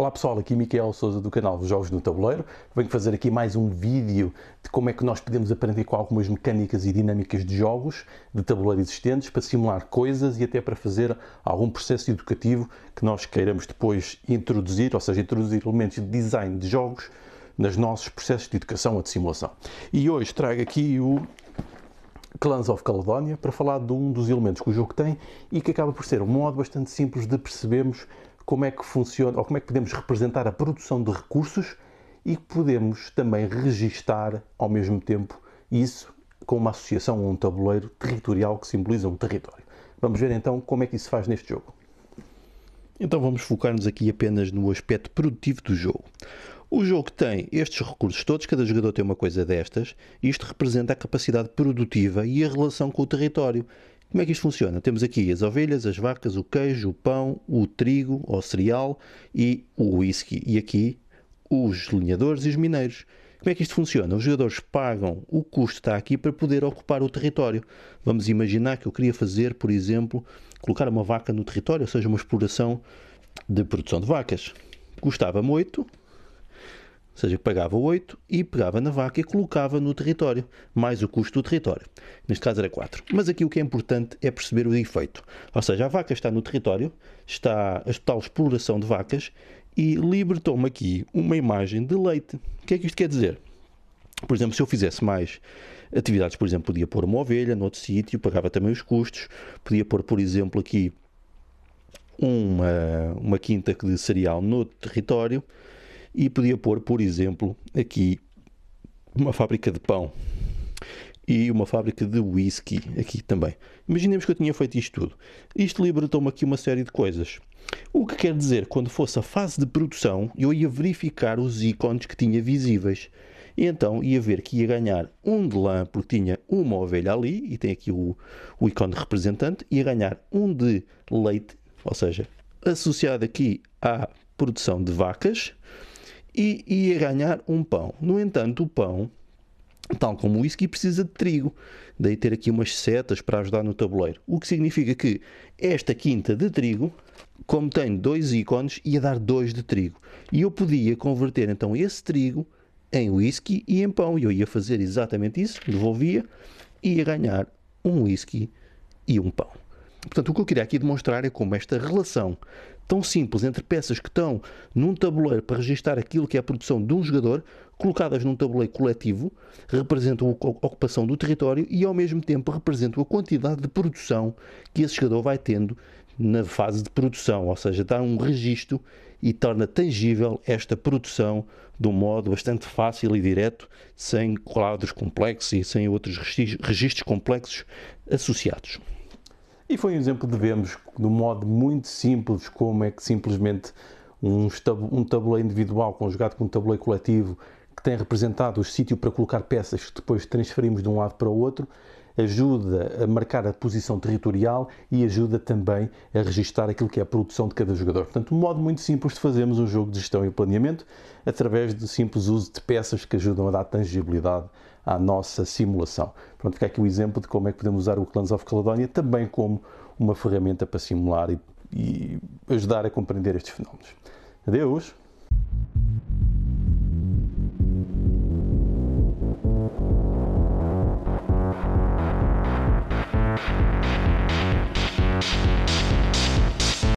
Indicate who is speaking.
Speaker 1: Olá pessoal, aqui Miquel Souza do canal Jogos no Tabuleiro. Venho fazer aqui mais um vídeo de como é que nós podemos aprender com algumas mecânicas e dinâmicas de jogos de tabuleiro existentes para simular coisas e até para fazer algum processo educativo que nós queiramos depois introduzir, ou seja, introduzir elementos de design de jogos nos nossos processos de educação ou de simulação. E hoje trago aqui o Clans of Caledonia para falar de um dos elementos que o jogo tem e que acaba por ser um modo bastante simples de percebermos como é que funciona ou como é que podemos representar a produção de recursos e podemos também registar ao mesmo tempo isso com uma associação ou um tabuleiro territorial que simboliza um território.
Speaker 2: Vamos ver então como é que isso se faz neste jogo. Então vamos focar-nos aqui apenas no aspecto produtivo do jogo. O jogo tem estes recursos todos, cada jogador tem uma coisa destas, isto representa a capacidade produtiva e a relação com o território. Como é que isto funciona? Temos aqui as ovelhas, as vacas, o queijo, o pão, o trigo o cereal e o whisky. E aqui os linhadores e os mineiros. Como é que isto funciona? Os jogadores pagam o custo que está aqui para poder ocupar o território. Vamos imaginar que eu queria fazer, por exemplo, colocar uma vaca no território, ou seja, uma exploração de produção de vacas. custava muito. Ou seja, pagava 8 e pegava na vaca e colocava no território, mais o custo do território. Neste caso era 4. Mas aqui o que é importante é perceber o efeito. Ou seja, a vaca está no território, está a total exploração de vacas e libertou-me aqui uma imagem de leite. O que é que isto quer dizer? Por exemplo, se eu fizesse mais atividades, por exemplo, podia pôr uma ovelha noutro sítio, pagava também os custos, podia pôr, por exemplo, aqui uma, uma quinta de cereal no território, e podia pôr, por exemplo, aqui uma fábrica de pão e uma fábrica de whisky aqui também. Imaginemos que eu tinha feito isto tudo. Isto libertou-me aqui uma série de coisas. O que quer dizer, quando fosse a fase de produção, eu ia verificar os ícones que tinha visíveis. E então ia ver que ia ganhar um de lã, porque tinha uma ovelha ali, e tem aqui o, o ícone representante, ia ganhar um de leite, ou seja, associado aqui à produção de vacas, e ia ganhar um pão. No entanto, o pão, tal como o whisky, precisa de trigo. Daí ter aqui umas setas para ajudar no tabuleiro. O que significa que esta quinta de trigo, como tem dois ícones, ia dar dois de trigo. E eu podia converter então esse trigo em whisky e em pão. E eu ia fazer exatamente isso, devolvia e ia ganhar um whisky e um pão. Portanto, o que eu queria aqui demonstrar é como esta relação tão simples entre peças que estão num tabuleiro para registar aquilo que é a produção de um jogador, colocadas num tabuleiro coletivo, representam a ocupação do território e ao mesmo tempo representam a quantidade de produção que esse jogador vai tendo na fase de produção, ou seja, dá um registro e torna tangível esta produção de um modo bastante fácil e direto, sem quadros complexos e sem outros registros complexos associados.
Speaker 1: E foi um exemplo de vermos, de um modo muito simples, como é que simplesmente um, um tabuleiro individual conjugado com um tabuleiro coletivo que tem representado o sítio para colocar peças que depois transferimos de um lado para o outro, ajuda a marcar a posição territorial e ajuda também a registar aquilo que é a produção de cada jogador. Portanto, um modo muito simples de fazermos um jogo de gestão e planeamento através do simples uso de peças que ajudam a dar tangibilidade à nossa simulação. Pronto, fica aqui o exemplo de como é que podemos usar o Clans of Caledonia também como uma ferramenta para simular e, e ajudar a compreender estes fenómenos. Adeus!